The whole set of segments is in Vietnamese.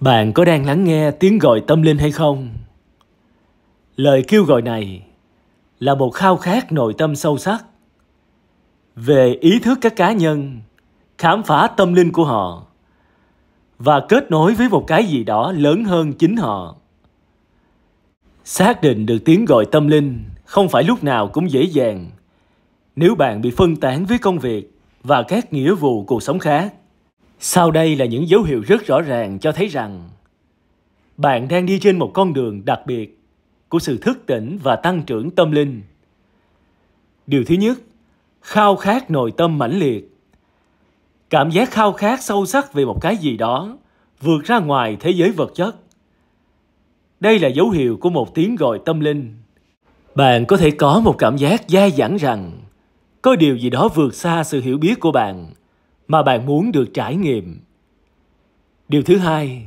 Bạn có đang lắng nghe tiếng gọi tâm linh hay không? Lời kêu gọi này là một khao khát nội tâm sâu sắc về ý thức các cá nhân, khám phá tâm linh của họ và kết nối với một cái gì đó lớn hơn chính họ. Xác định được tiếng gọi tâm linh không phải lúc nào cũng dễ dàng nếu bạn bị phân tán với công việc và các nghĩa vụ cuộc sống khác sau đây là những dấu hiệu rất rõ ràng cho thấy rằng bạn đang đi trên một con đường đặc biệt của sự thức tỉnh và tăng trưởng tâm linh. Điều thứ nhất, khao khát nội tâm mãnh liệt. Cảm giác khao khát sâu sắc về một cái gì đó vượt ra ngoài thế giới vật chất. Đây là dấu hiệu của một tiếng gọi tâm linh. Bạn có thể có một cảm giác dai dẳng rằng có điều gì đó vượt xa sự hiểu biết của bạn mà bạn muốn được trải nghiệm điều thứ hai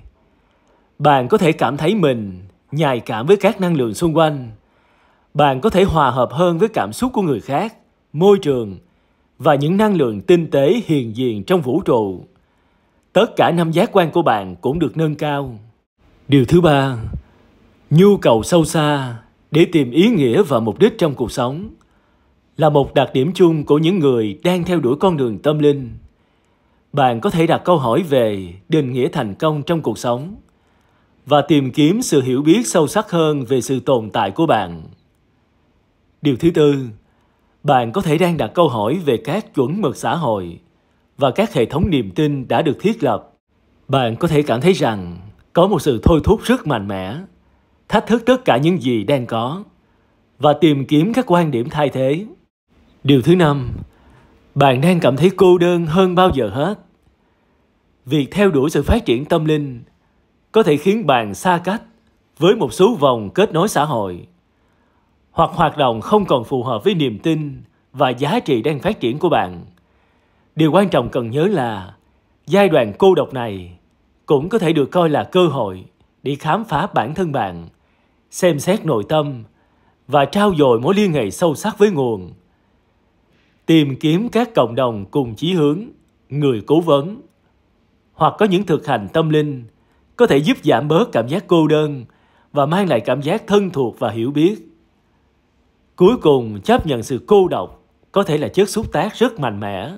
bạn có thể cảm thấy mình nhạy cảm với các năng lượng xung quanh bạn có thể hòa hợp hơn với cảm xúc của người khác môi trường và những năng lượng tinh tế hiền diện trong vũ trụ tất cả năm giác quan của bạn cũng được nâng cao điều thứ ba nhu cầu sâu xa để tìm ý nghĩa và mục đích trong cuộc sống là một đặc điểm chung của những người đang theo đuổi con đường tâm linh bạn có thể đặt câu hỏi về định nghĩa thành công trong cuộc sống và tìm kiếm sự hiểu biết sâu sắc hơn về sự tồn tại của bạn điều thứ tư bạn có thể đang đặt câu hỏi về các chuẩn mực xã hội và các hệ thống niềm tin đã được thiết lập bạn có thể cảm thấy rằng có một sự thôi thúc rất mạnh mẽ thách thức tất cả những gì đang có và tìm kiếm các quan điểm thay thế điều thứ năm bạn đang cảm thấy cô đơn hơn bao giờ hết việc theo đuổi sự phát triển tâm linh có thể khiến bạn xa cách với một số vòng kết nối xã hội hoặc hoạt động không còn phù hợp với niềm tin và giá trị đang phát triển của bạn điều quan trọng cần nhớ là giai đoạn cô độc này cũng có thể được coi là cơ hội để khám phá bản thân bạn xem xét nội tâm và trao dồi mối liên hệ sâu sắc với nguồn tìm kiếm các cộng đồng cùng chí hướng, người cố vấn hoặc có những thực hành tâm linh có thể giúp giảm bớt cảm giác cô đơn và mang lại cảm giác thân thuộc và hiểu biết. Cuối cùng, chấp nhận sự cô độc có thể là chất xúc tác rất mạnh mẽ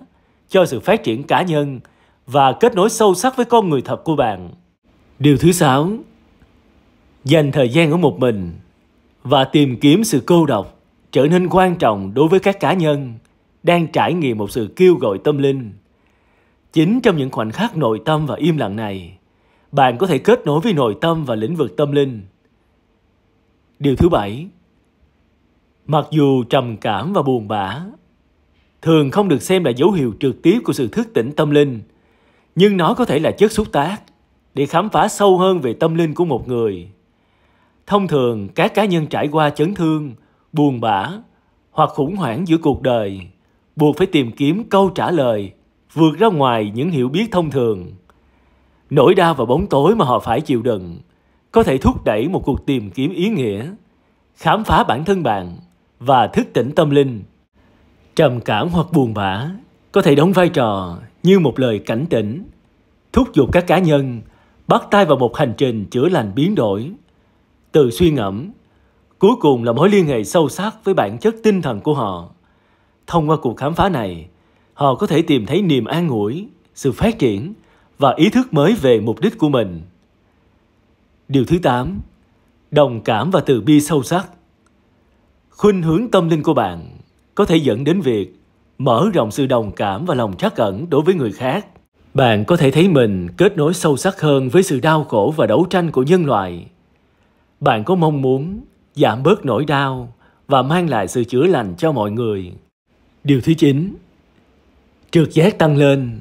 cho sự phát triển cá nhân và kết nối sâu sắc với con người thật của bạn. Điều thứ sáu, dành thời gian ở một mình và tìm kiếm sự cô độc trở nên quan trọng đối với các cá nhân đang trải nghiệm một sự kêu gọi tâm linh. Chính trong những khoảnh khắc nội tâm và im lặng này, bạn có thể kết nối với nội tâm và lĩnh vực tâm linh. Điều thứ bảy, mặc dù trầm cảm và buồn bã thường không được xem là dấu hiệu trực tiếp của sự thức tỉnh tâm linh, nhưng nó có thể là chất xúc tác để khám phá sâu hơn về tâm linh của một người. Thông thường, các cá nhân trải qua chấn thương, buồn bã hoặc khủng hoảng giữa cuộc đời – buộc phải tìm kiếm câu trả lời vượt ra ngoài những hiểu biết thông thường. Nỗi đau và bóng tối mà họ phải chịu đựng có thể thúc đẩy một cuộc tìm kiếm ý nghĩa, khám phá bản thân bạn và thức tỉnh tâm linh. Trầm cảm hoặc buồn bã có thể đóng vai trò như một lời cảnh tỉnh, thúc giục các cá nhân bắt tay vào một hành trình chữa lành biến đổi. Từ suy ngẫm, cuối cùng là mối liên hệ sâu sắc với bản chất tinh thần của họ. Thông qua cuộc khám phá này, họ có thể tìm thấy niềm an ủi, sự phát triển và ý thức mới về mục đích của mình. Điều thứ tám, Đồng cảm và từ bi sâu sắc. Khuynh hướng tâm linh của bạn có thể dẫn đến việc mở rộng sự đồng cảm và lòng trắc ẩn đối với người khác. Bạn có thể thấy mình kết nối sâu sắc hơn với sự đau khổ và đấu tranh của nhân loại. Bạn có mong muốn giảm bớt nỗi đau và mang lại sự chữa lành cho mọi người. Điều thứ 9 Trượt giác tăng lên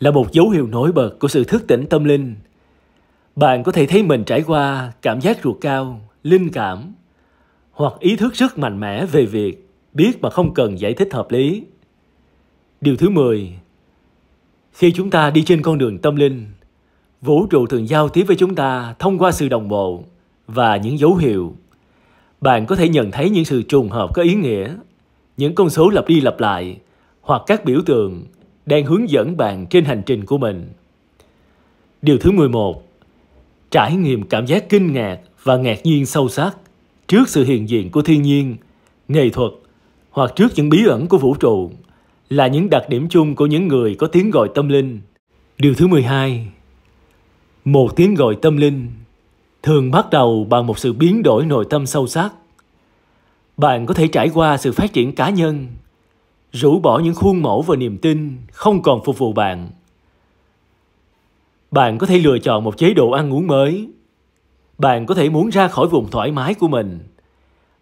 là một dấu hiệu nổi bật của sự thức tỉnh tâm linh. Bạn có thể thấy mình trải qua cảm giác ruột cao, linh cảm hoặc ý thức rất mạnh mẽ về việc biết mà không cần giải thích hợp lý. Điều thứ 10 Khi chúng ta đi trên con đường tâm linh, vũ trụ thường giao tiếp với chúng ta thông qua sự đồng bộ và những dấu hiệu. Bạn có thể nhận thấy những sự trùng hợp có ý nghĩa những con số lặp đi lặp lại hoặc các biểu tượng đang hướng dẫn bạn trên hành trình của mình. Điều thứ 11. Trải nghiệm cảm giác kinh ngạc và ngạc nhiên sâu sắc trước sự hiện diện của thiên nhiên, nghệ thuật hoặc trước những bí ẩn của vũ trụ là những đặc điểm chung của những người có tiếng gọi tâm linh. Điều thứ 12. Một tiếng gọi tâm linh thường bắt đầu bằng một sự biến đổi nội tâm sâu sắc bạn có thể trải qua sự phát triển cá nhân rũ bỏ những khuôn mẫu và niềm tin không còn phục vụ bạn bạn có thể lựa chọn một chế độ ăn uống mới bạn có thể muốn ra khỏi vùng thoải mái của mình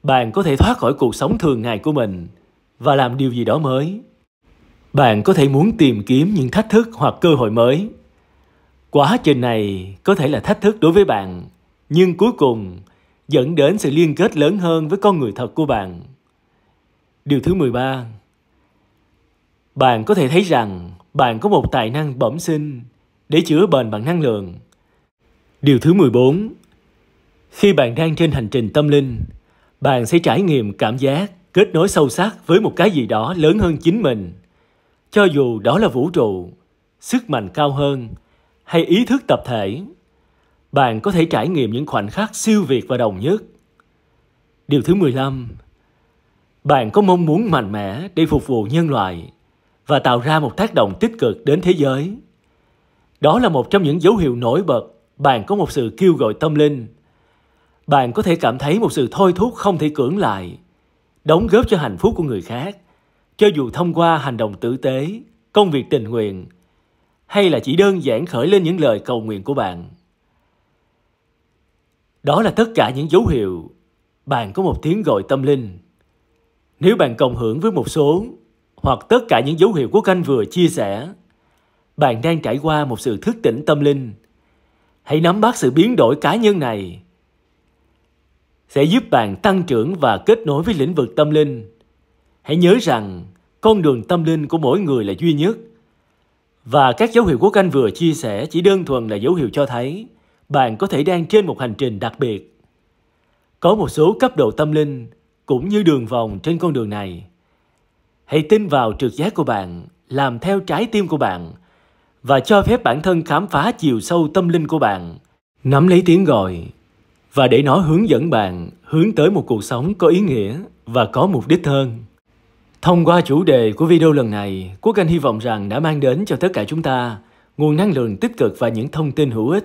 bạn có thể thoát khỏi cuộc sống thường ngày của mình và làm điều gì đó mới bạn có thể muốn tìm kiếm những thách thức hoặc cơ hội mới quá trình này có thể là thách thức đối với bạn nhưng cuối cùng dẫn đến sự liên kết lớn hơn với con người thật của bạn. Điều thứ 13. Bạn có thể thấy rằng bạn có một tài năng bẩm sinh để chữa bệnh bằng năng lượng. Điều thứ 14. Khi bạn đang trên hành trình tâm linh, bạn sẽ trải nghiệm cảm giác kết nối sâu sắc với một cái gì đó lớn hơn chính mình. Cho dù đó là vũ trụ, sức mạnh cao hơn hay ý thức tập thể bạn có thể trải nghiệm những khoảnh khắc siêu việt và đồng nhất. Điều thứ 15. Bạn có mong muốn mạnh mẽ để phục vụ nhân loại và tạo ra một tác động tích cực đến thế giới. Đó là một trong những dấu hiệu nổi bật bạn có một sự kêu gọi tâm linh. Bạn có thể cảm thấy một sự thôi thúc không thể cưỡng lại, đóng góp cho hạnh phúc của người khác, cho dù thông qua hành động tử tế, công việc tình nguyện, hay là chỉ đơn giản khởi lên những lời cầu nguyện của bạn. Đó là tất cả những dấu hiệu bạn có một tiếng gọi tâm linh. Nếu bạn cộng hưởng với một số hoặc tất cả những dấu hiệu của canh vừa chia sẻ, bạn đang trải qua một sự thức tỉnh tâm linh. Hãy nắm bắt sự biến đổi cá nhân này sẽ giúp bạn tăng trưởng và kết nối với lĩnh vực tâm linh. Hãy nhớ rằng con đường tâm linh của mỗi người là duy nhất và các dấu hiệu của canh vừa chia sẻ chỉ đơn thuần là dấu hiệu cho thấy bạn có thể đang trên một hành trình đặc biệt. Có một số cấp độ tâm linh cũng như đường vòng trên con đường này. Hãy tin vào trực giác của bạn, làm theo trái tim của bạn và cho phép bản thân khám phá chiều sâu tâm linh của bạn. Nắm lấy tiếng gọi và để nó hướng dẫn bạn hướng tới một cuộc sống có ý nghĩa và có mục đích hơn. Thông qua chủ đề của video lần này, Quốc Anh hy vọng rằng đã mang đến cho tất cả chúng ta nguồn năng lượng tích cực và những thông tin hữu ích